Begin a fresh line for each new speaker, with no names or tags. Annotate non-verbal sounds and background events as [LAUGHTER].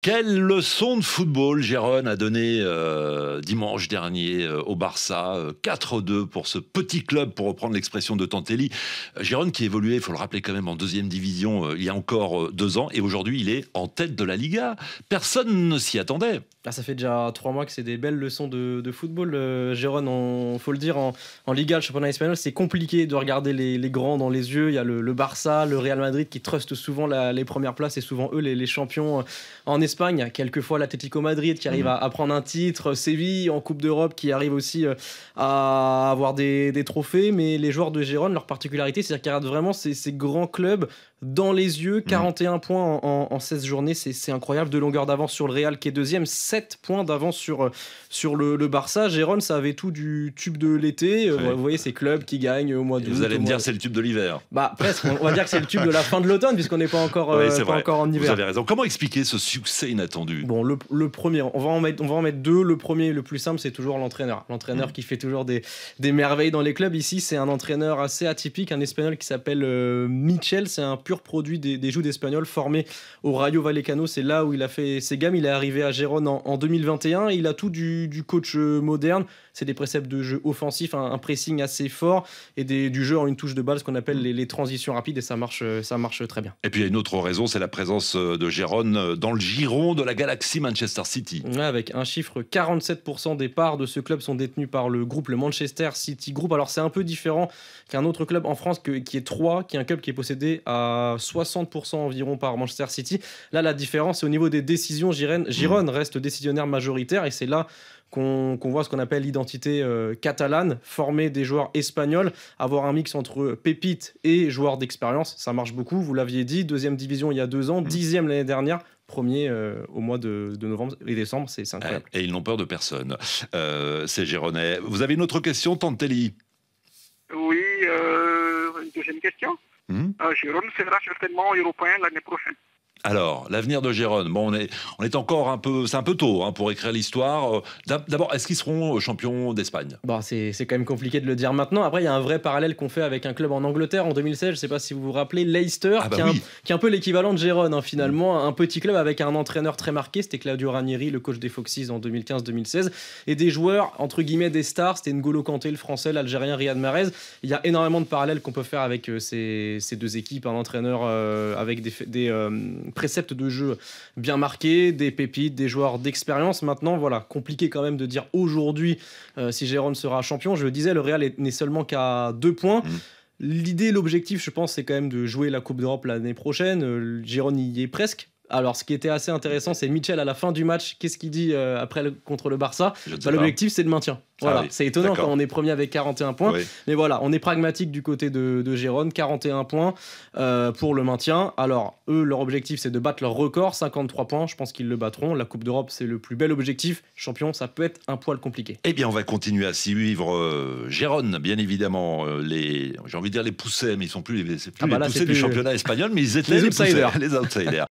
Quelle leçon de football Gérone a donné euh, dimanche dernier euh, au Barça 4-2 euh, pour ce petit club, pour reprendre l'expression de Tantelli. Gérone qui évoluait, il faut le rappeler quand même, en deuxième division il y a encore deux ans et aujourd'hui il est en tête de la Liga. Personne ne s'y attendait.
Ah, ça fait déjà trois mois que c'est des belles leçons de, football. Gérone, il faut le dire, en, en, Liga, le championnat espagnol, c'est compliqué de regarder les, grands dans les yeux. Il y a le, Barça, le Real Madrid qui trustent souvent les premières places et souvent eux les, les champions en Espagne, fois l'Atlético Madrid qui arrive mhm. à, prendre un titre, Séville en Coupe d'Europe qui arrive aussi euh, à avoir des, trophées, mais les joueurs de Gérone, leur particularité, c'est qu'ils regardent vraiment ces, ces, grands clubs dans les yeux. 41 mhm. points en, 16 journées, c'est incroyable. De longueur d'avance sur le Real qui est deuxième, 7 points d'avance sur, euh, sur le, Barça. Gérone, ça avait tout du tube de l'été. Euh, vous voyez, ces clubs qui gagnent au mois de. Vous allez me dire, c'est
le tube de l'hiver.
Bah, presque. On va dire que c'est le tube de la fin de l'automne, puisqu'on n'est pas encore, [LAUGHS] pas encore en hiver. Vous avez
raison. Comment expliquer ce succès c'est inattendu.
Bon, le, premier, on va, en mettre, on va en mettre deux. Le premier, le plus simple, c'est toujours l'entraîneur. L'entraîneur mm. qui fait toujours des, des, merveilles dans les clubs. Ici, c'est un entraîneur assez atypique, un espagnol qui s'appelle euh, Michel. C'est un pur produit des, des jeux d'espagnol formé au Rayo Vallecano. C'est là où il a fait ses gammes. Il est arrivé à Gérone en, 2021. Il a tout du, du coach euh, moderne. C'est des préceptes de jeu offensif, un, pressing assez fort et des, du jeu en une touche de balle, ce qu'on appelle les, transitions rapides. Et ça marche, euh, ça marche très bien.
Et puis, il y a une autre raison, c'est la présence de Gérone dans le Giro de la galaxie Manchester City.
Avec un chiffre 47% des parts de ce club sont détenues par le groupe, le Manchester City Group. Alors c'est un peu différent qu'un autre club en France qui est 3, qui est un club qui est possédé à 60% environ par Manchester City. Là, la différence, c'est au niveau des décisions. Hmm. Giron, reste décisionnaire majoritaire et c'est là qu'on voit ce qu'on appelle l'identité euh, catalane, former des joueurs espagnols, avoir un mix entre pépites et joueurs d'expérience, ça marche beaucoup, vous l'aviez dit, deuxième division il y a deux ans, hmm. dixième l'année dernière, premier euh, au mois de, novembre et décembre. C'est incroyable.
Et ils n'ont peur de personne. Euh, c'est Géronais. Vous avez une autre question, Tantelli
Oui, euh, une deuxième question. Mmh. sera certainement européen l'année prochaine.
Alors, l'avenir de Gérone. Bon, on est, encore un peu, c'est un peu tôt hein, pour écrire l'histoire. Euh, d'abord, est-ce qu'ils seront euh, champions d'Espagne
Bon, bah, c'est quand même compliqué de le dire maintenant. Après, il y a un vrai parallèle qu'on fait avec un club en Angleterre en 2016. Je ne sais pas si vous vous rappelez, Leicester, ah bah qui, est un, peu l'équivalent de Gérone hein, finalement, mm. un petit club avec un entraîneur très marqué. C'était Claudio Ranieri, le coach des Foxes en 2015-2016, et des joueurs entre guillemets des stars. C'était N'Golo Kanté, le Français, l'Algérien Riyad Mahrez. Il y a énormément de parallèles qu'on peut faire avec euh, ces, deux équipes, un entraîneur avec des, des préceptes de jeu bien marqué des pépites, des joueurs d'expérience. Maintenant, voilà, compliqué quand même de dire aujourd'hui euh, si Jérôme sera champion. Je le disais, le Real n'est seulement qu'à deux points. Mm. L'idée, l'objectif, je pense, c'est quand même de jouer la Coupe d'Europe l'année prochaine. Euh, Jérôme y est presque. Alors, ce qui était assez intéressant, c'est Mitchell à la fin du match. Qu'est-ce qu'il dit euh, après contre le Barça bah, L'objectif, c'est le maintien. Ah voilà, c'est étonnant quand on est premier avec 41 points. Mais voilà, on est pragmatique du côté de, de Gérone, 41 points euh, pour le maintien. Alors, eux, leur objectif, c'est de battre leur record, 53 points. Je pense qu'ils le battront. La Coupe d'Europe, c'est le plus bel objectif. Champion, ça peut être un poil compliqué.
Eh bien, on va continuer à suivre euh, bien évidemment. Euh, les, j'ai envie de dire les poussés. mais ils sont plus les, plus ah bah du championnat espagnol, mais ils [LAUGHS] étaient les, [LAUGHS] les outsiders.